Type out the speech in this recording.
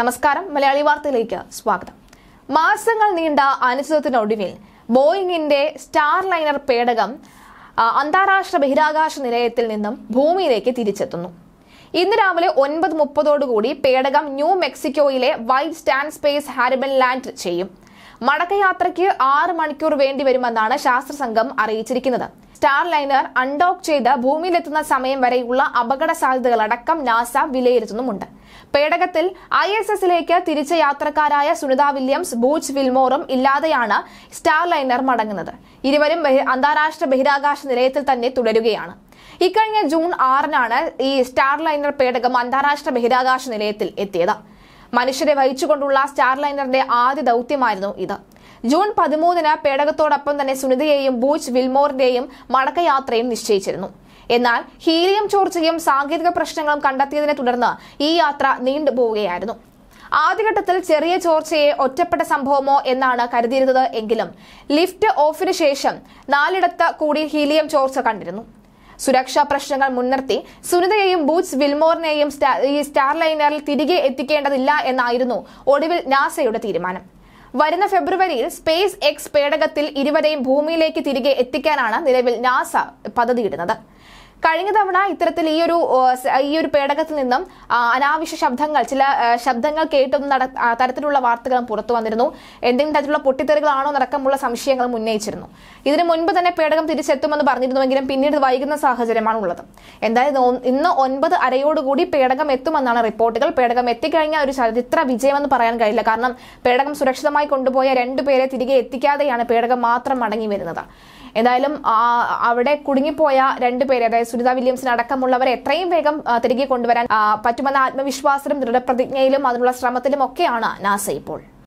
നമസ്കാരം മലയാളി വാർത്തയിലേക്ക് സ്വാഗതം മാസങ്ങൾ നീണ്ട അനിശ്ചിതത്തിനൊടുവിൽ ബോയിങ്ങിന്റെ സ്റ്റാർ ലൈനർ പേടകം അന്താരാഷ്ട്ര ബഹിരാകാശ നിലയത്തിൽ നിന്നും ഭൂമിയിലേക്ക് തിരിച്ചെത്തുന്നു ഇന്ന് രാവിലെ ഒൻപത് മുപ്പതോടുകൂടി പേടകം ന്യൂ മെക്സിക്കോയിലെ White Sands Space Harbor land ചെയ്യും മടക്കയാത്രയ്ക്ക് ആറ് മണിക്കൂർ വേണ്ടി ശാസ്ത്ര സംഘം അറിയിച്ചിരിക്കുന്നത് സ്റ്റാർ ലൈനർ അൺഡോക്ക് ചെയ്ത് ഭൂമിയിലെത്തുന്ന സമയം വരെയുള്ള അപകട സാധ്യതകളടക്കം നാസ വിലയിരുത്തുന്നുമുണ്ട് പേടകത്തിൽ ഐ എസ് എസിലേക്ക് തിരിച്ച യാത്രക്കാരായ സുനിത വില്യംസ് ബൂച്ച് വിൽമോറും ഇല്ലാതെയാണ് സ്റ്റാർ ലൈനർ മടങ്ങുന്നത് ഇരുവരും അന്താരാഷ്ട്ര ബഹിരാകാശ നിലയത്തിൽ തന്നെ തുടരുകയാണ് ഇക്കഴിഞ്ഞ ജൂൺ ആറിനാണ് ഈ സ്റ്റാർ ലൈനർ പേടകം അന്താരാഷ്ട്ര ബഹിരാകാശ നിലയത്തിൽ എത്തിയത് മനുഷ്യരെ വഹിച്ചുകൊണ്ടുള്ള സ്റ്റാർലൈനറിന്റെ ആദ്യ ദൗത്യമായിരുന്നു ഇത് ജൂൺ പതിമൂന്നിന് പേടകത്തോടൊപ്പം തന്നെ സുനിതയെയും ബൂച്ച് വിൽമോറിന്റെയും മടക്കയാത്രയും നിശ്ചയിച്ചിരുന്നു എന്നാൽ ഹീലിയം ചോർച്ചയും സാങ്കേതിക പ്രശ്നങ്ങളും കണ്ടെത്തിയതിനെ തുടർന്ന് ഈ യാത്ര നീണ്ടുപോവുകയായിരുന്നു ആദ്യഘട്ടത്തിൽ ചെറിയ ചോർച്ചയെ ഒറ്റപ്പെട്ട സംഭവമോ എന്നാണ് കരുതിയിരുന്നത് എങ്കിലും ലിഫ്റ്റ് ഓഫിന് ശേഷം നാലിടത്ത് കൂടി ഹീലിയം ചോർച്ച കണ്ടിരുന്നു സുരക്ഷാ പ്രശ്നങ്ങൾ മുൻനിർത്തി സുനിതയെയും ബൂച്ച് വിൽമോറിനെയും ഈ സ്റ്റാർലൈനറിൽ തിരികെ എത്തിക്കേണ്ടതില്ല എന്നായിരുന്നു ഒടുവിൽ നാസയുടെ തീരുമാനം വരുന്ന ഫെബ്രുവരിയിൽ സ്പേസ് എക്സ് പേടകത്തിൽ ഇരുവരെയും ഭൂമിയിലേക്ക് തിരികെ എത്തിക്കാനാണ് നിലവിൽ നാസ പദ്ധതിയിടുന്നത് കഴിഞ്ഞ തവണ ഇത്തരത്തിൽ ഈ ഒരു ഈ ഒരു പേടകത്തിൽ നിന്നും അനാവശ്യ ശബ്ദങ്ങൾ ചില ശബ്ദങ്ങൾ കേട്ടും നട തരത്തിലുള്ള വാർത്തകളും പുറത്തു വന്നിരുന്നു എന്തെങ്കിലും തരത്തിലുള്ള പൊട്ടിത്തെറികളാണോ നടക്കമുള്ള സംശയങ്ങളും ഉന്നയിച്ചിരുന്നു ഇതിനു മുൻപ് തന്നെ പേടകം തിരിച്ചെത്തുമെന്ന് പറഞ്ഞിരുന്നുവെങ്കിലും പിന്നീട് വൈകുന്ന സാഹചര്യമാണ് ഉള്ളത് എന്തായാലും ഇന്ന് ഒൻപത് അരയോടുകൂടി പേടകം എത്തുമെന്നാണ് റിപ്പോർട്ടുകൾ പേടകം എത്തിക്കഴിഞ്ഞാൽ ഒരു ചരിത്ര വിജയമെന്ന് പറയാൻ കഴിയില്ല കാരണം പേടകം സുരക്ഷിതമായി കൊണ്ടുപോയ രണ്ടുപേരെ തിരികെ എത്തിക്കാതെയാണ് പേടകം മാത്രം മടങ്ങി വരുന്നത് എന്തായാലും അവിടെ കുടുങ്ങിപ്പോയ രണ്ടുപേരെ അതായത് സുനിത വില്യംസിന് അടക്കമുള്ളവരെ എത്രയും വേഗം തിരികെ കൊണ്ടുവരാൻ പറ്റുമെന്ന ആത്മവിശ്വാസത്തിലും ദൃഢപ്രതിജ്ഞയിലും അതിനുള്ള ശ്രമത്തിലും ഒക്കെയാണ് നാസ ഇപ്പോൾ